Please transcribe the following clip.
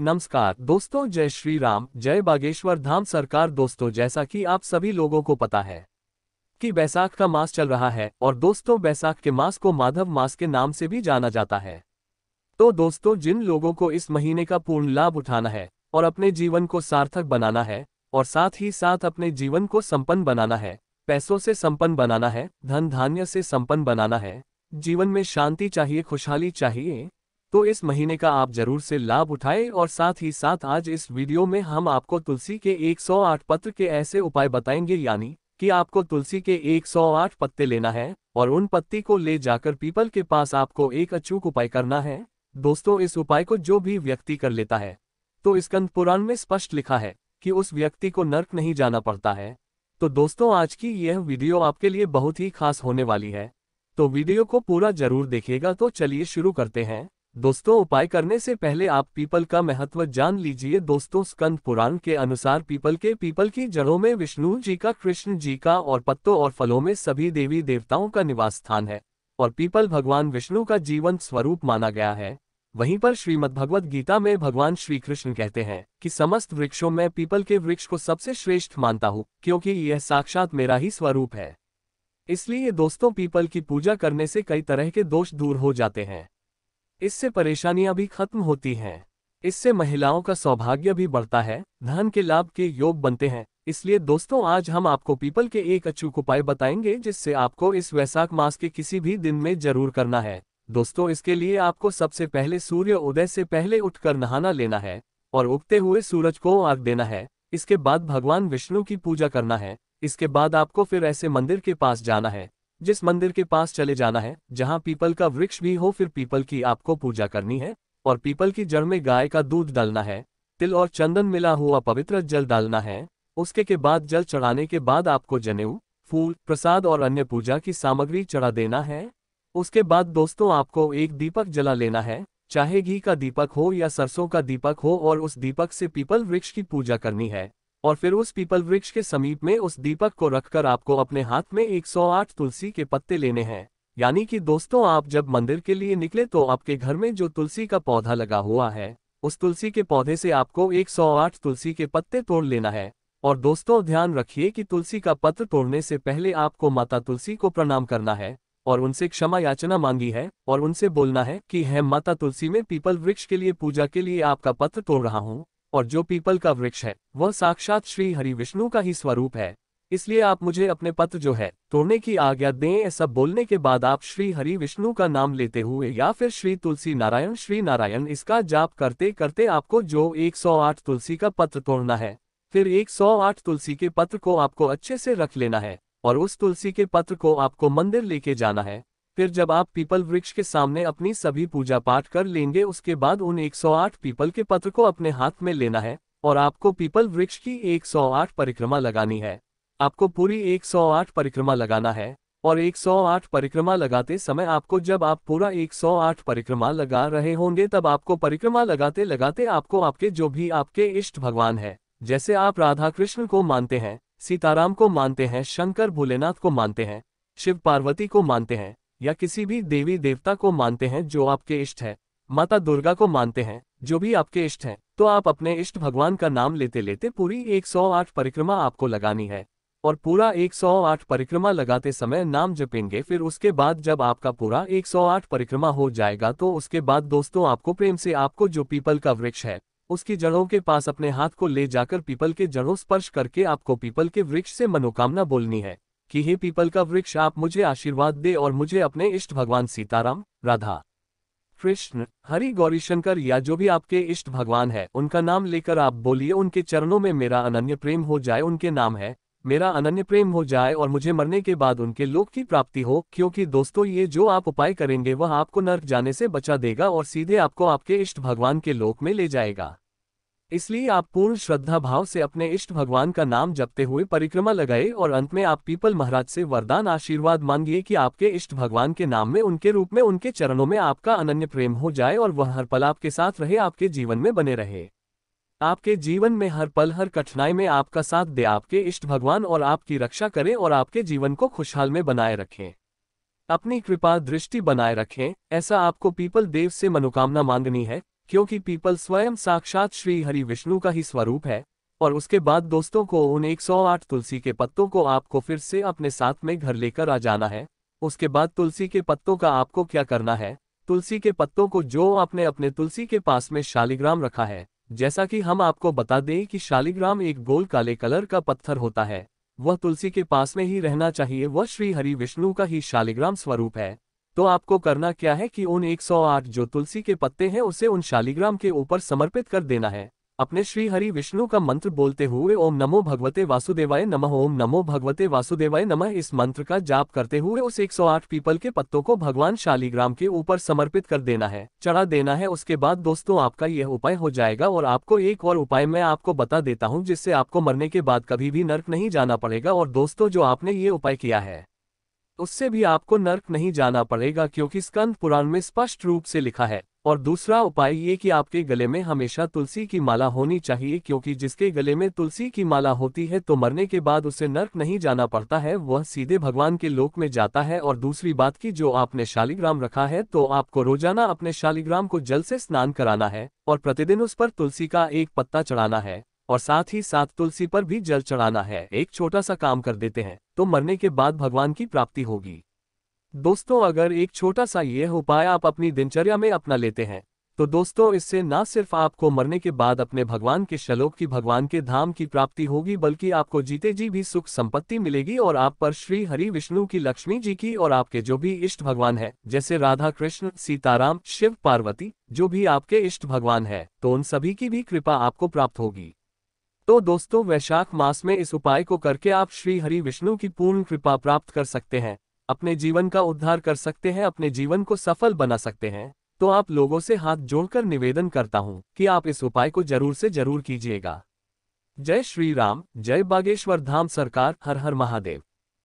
नमस्कार दोस्तों जय श्री राम जय बागेश्वर धाम सरकार दोस्तों जैसा कि आप सभी लोगों को पता है कि बैसाख का मास चल रहा है और दोस्तों बैसाख के मास को माधव मास के नाम से भी जाना जाता है तो दोस्तों जिन लोगों को इस महीने का पूर्ण लाभ उठाना है और अपने जीवन को सार्थक बनाना है और साथ ही साथ अपने जीवन को संपन्न बनाना है पैसों से संपन्न बनाना है धन धान्य से संपन्न बनाना है जीवन में शांति चाहिए खुशहाली चाहिए तो इस महीने का आप जरूर से लाभ उठाएं और साथ ही साथ आज इस वीडियो में हम आपको तुलसी के 108 पत्र के ऐसे उपाय बताएंगे यानी कि आपको तुलसी के 108 पत्ते लेना है और उन पत्ती को ले जाकर पीपल के पास आपको एक अचूक उपाय करना है दोस्तों इस उपाय को जो भी व्यक्ति कर लेता है तो स्कंद पुराण में स्पष्ट लिखा है कि उस व्यक्ति को नर्क नहीं जाना पड़ता है तो दोस्तों आज की यह वीडियो आपके लिए बहुत ही खास होने वाली है तो वीडियो को पूरा जरूर देखिएगा तो चलिए शुरू करते हैं दोस्तों उपाय करने से पहले आप पीपल का महत्व जान लीजिए दोस्तों स्कंद पुराण के अनुसार पीपल के पीपल की जड़ों में विष्णु जी का कृष्ण जी का और पत्तों और फलों में सभी देवी देवताओं का निवास स्थान है और पीपल भगवान विष्णु का जीवन स्वरूप माना गया है वहीं पर श्रीमद भगवद गीता में भगवान श्री कृष्ण कहते हैं कि समस्त वृक्षों में पीपल के वृक्ष को सबसे श्रेष्ठ मानता हूँ क्योंकि यह साक्षात मेरा ही स्वरूप है इसलिए दोस्तों पीपल की पूजा करने से कई तरह के दोष दूर हो जाते हैं इससे परेशानियां भी खत्म होती हैं इससे महिलाओं का सौभाग्य भी बढ़ता है धन के लाभ के योग बनते हैं इसलिए दोस्तों आज हम आपको पीपल के एक अचूक उपाय बताएंगे जिससे आपको इस वैसाख मास के किसी भी दिन में जरूर करना है दोस्तों इसके लिए आपको सबसे पहले सूर्य उदय से पहले उठकर नहाना लेना है और उगते हुए सूरज को आग देना है इसके बाद भगवान विष्णु की पूजा करना है इसके बाद आपको फिर ऐसे मंदिर के पास जाना है जिस मंदिर के पास चले जाना है जहां पीपल का वृक्ष भी हो फिर पीपल की आपको पूजा करनी है और पीपल की जड़ में गाय का दूध डालना है तिल और चंदन मिला हुआ पवित्र जल डालना है उसके के बाद जल चढ़ाने के बाद आपको जनेऊ फूल प्रसाद और अन्य पूजा की सामग्री चढ़ा देना है उसके बाद दोस्तों आपको एक दीपक जला लेना है चाहे घी का दीपक हो या सरसों का दीपक हो और उस दीपक से पीपल वृक्ष की पूजा करनी है और फिर उस पीपल वृक्ष के समीप में उस दीपक को रखकर आपको अपने हाथ में 108 तुलसी के पत्ते लेने हैं यानी कि दोस्तों आप जब मंदिर के लिए निकले तो आपके घर में जो तुलसी का पौधा लगा हुआ है उस तुलसी के पौधे से आपको 108 तुलसी के पत्ते तोड़ लेना है और दोस्तों ध्यान रखिए कि तुलसी का पत्र तोड़ने से पहले आपको माता तुलसी को प्रणाम करना है और उनसे क्षमा याचना मांगी है और उनसे बोलना है कि है माता तुलसी में पीपल वृक्ष के लिए पूजा के लिए आपका पत्र तोड़ रहा हूँ और जो पीपल का वृक्ष है वह साक्षात श्री हरि विष्णु का ही स्वरूप है इसलिए आप मुझे अपने पत्र जो है तोड़ने की आज्ञा दें ऐसा बोलने के बाद आप श्री हरि विष्णु का नाम लेते हुए या फिर श्री तुलसी नारायण श्री नारायण इसका जाप करते करते आपको जो 108 तुलसी का पत्र तोड़ना है फिर 108 तुलसी के पत्र को आपको अच्छे से रख लेना है और उस तुलसी के पत्र को आपको मंदिर लेके जाना है फिर जब आप पीपल वृक्ष के सामने अपनी सभी पूजा पाठ कर लेंगे उसके बाद उन 108 पीपल के पत्र को अपने हाथ में लेना है और आपको पीपल वृक्ष की 108 परिक्रमा लगानी है आपको पूरी 108 परिक्रमा लगाना है और 108 परिक्रमा लगाते समय आपको जब आप पूरा 108 परिक्रमा लगा रहे होंगे तब आपको परिक्रमा लगाते लगाते आपको आपके जो भी आपके इष्ट भगवान है जैसे आप राधा कृष्ण को मानते हैं सीताराम को मानते हैं शंकर भोलेनाथ को मानते हैं शिव पार्वती को मानते हैं या किसी भी देवी देवता को मानते हैं जो आपके इष्ट है माता दुर्गा को मानते हैं जो भी आपके इष्ट हैं तो आप अपने इष्ट भगवान का नाम लेते लेते पूरी 108 परिक्रमा आपको लगानी है और पूरा 108 परिक्रमा लगाते समय नाम जपेंगे फिर उसके बाद जब आपका पूरा 108 परिक्रमा हो जाएगा तो उसके बाद दोस्तों आपको प्रेम से आपको जो पीपल का वृक्ष है उसकी जड़ों के पास अपने हाथ को ले जाकर पीपल के जड़ों स्पर्श करके आपको पीपल के वृक्ष से मनोकामना बोलनी है कि हे पीपल का वृक्ष आप मुझे आशीर्वाद दे और मुझे अपने इष्ट भगवान सीताराम राधा कृष्ण हरि गौरीशंकर या जो भी आपके इष्ट भगवान है उनका नाम लेकर आप बोलिए उनके चरणों में मेरा अनन्य प्रेम हो जाए उनके नाम है मेरा अनन्य प्रेम हो जाए और मुझे मरने के बाद उनके लोक की प्राप्ति हो क्योंकि दोस्तों ये जो आप उपाय करेंगे वह आपको नर्क जाने से बचा देगा और सीधे आपको आपके इष्ट भगवान के लोक में ले जाएगा इसलिए आप पूर्ण श्रद्धा भाव से अपने इष्ट भगवान का नाम जपते हुए परिक्रमा लगाए और अंत में आप पीपल महाराज से वरदान आशीर्वाद मांगिए कि आपके इष्ट भगवान के नाम में उनके रूप में उनके चरणों में आपका अनन्य प्रेम हो जाए और वह हर पल आपके साथ रहे आपके जीवन में बने रहे आपके जीवन में हर पल हर कठिनाई में आपका साथ दे आपके इष्ट भगवान और आपकी रक्षा करें और आपके जीवन को खुशहाल में बनाए रखें अपनी कृपा दृष्टि बनाए रखें ऐसा आपको पीपल देव से मनोकामना मांगनी है क्योंकि पीपल स्वयं साक्षात श्री हरि विष्णु का ही स्वरूप है और उसके बाद दोस्तों को उन 108 तुलसी के पत्तों को आपको फिर से अपने साथ में घर लेकर आ जाना है उसके बाद तुलसी के पत्तों का आपको क्या करना है तुलसी के पत्तों को जो आपने अपने तुलसी के पास में शालिग्राम रखा है जैसा कि हम आपको बता दें कि शालिग्राम एक गोल काले कलर का पत्थर होता है वह तुलसी के पास में ही रहना चाहिए वह श्री हरि विष्णु का ही शालिग्राम स्वरूप है तो आपको करना क्या है कि उन 108 जो तुलसी के पत्ते हैं उसे उन शालिग्राम के ऊपर समर्पित कर देना है अपने श्री हरि विष्णु का मंत्र बोलते हुए ओम नमो भगवते वासुदेवाय नमः ओम नमो भगवते वासुदेवाय नमः इस मंत्र का जाप करते हुए उस 108 पीपल के पत्तों को भगवान शालीग्राम के ऊपर समर्पित कर देना है चढ़ा देना है उसके बाद दोस्तों आपका यह उपाय हो जाएगा और आपको एक और उपाय मैं आपको बता देता हूँ जिससे आपको मरने के बाद कभी भी नर्क नहीं जाना पड़ेगा और दोस्तों जो आपने ये उपाय किया है उससे भी आपको नर्क नहीं जाना पड़ेगा क्योंकि स्कंद पुराण में स्पष्ट रूप से लिखा है और दूसरा उपाय ये कि आपके गले में हमेशा तुलसी की माला होनी चाहिए क्योंकि जिसके गले में तुलसी की माला होती है तो मरने के बाद उसे नर्क नहीं जाना पड़ता है वह सीधे भगवान के लोक में जाता है और दूसरी बात की जो आपने शालिग्राम रखा है तो आपको रोजाना अपने शालिग्राम को जल से स्नान कराना है और प्रतिदिन उस पर तुलसी का एक पत्ता चढ़ाना है और साथ ही साथ तुलसी पर भी जल चढ़ाना है एक छोटा सा काम कर देते हैं तो मरने के बाद भगवान की प्राप्ति होगी दोस्तों अगर एक छोटा सा यह उपाय आप अपनी दिनचर्या में अपना लेते हैं तो दोस्तों इससे न सिर्फ आपको मरने के बाद अपने भगवान के शलोक की भगवान के धाम की प्राप्ति होगी बल्कि आपको जीते जी भी सुख संपत्ति मिलेगी और आप पर श्री हरि विष्णु की लक्ष्मी जी की और आपके जो भी इष्ट भगवान है जैसे राधा कृष्ण सीताराम शिव पार्वती जो भी आपके इष्ट भगवान है तो उन सभी की भी कृपा आपको प्राप्त होगी तो दोस्तों वैशाख मास में इस उपाय को करके आप श्री हरि विष्णु की पूर्ण कृपा प्राप्त कर सकते हैं अपने जीवन का उद्धार कर सकते हैं अपने जीवन को सफल बना सकते हैं तो आप लोगों से हाथ जोड़कर निवेदन करता हूं कि आप इस उपाय को जरूर से जरूर कीजिएगा जय श्री राम जय बागेश्वर धाम सरकार हर हर महादेव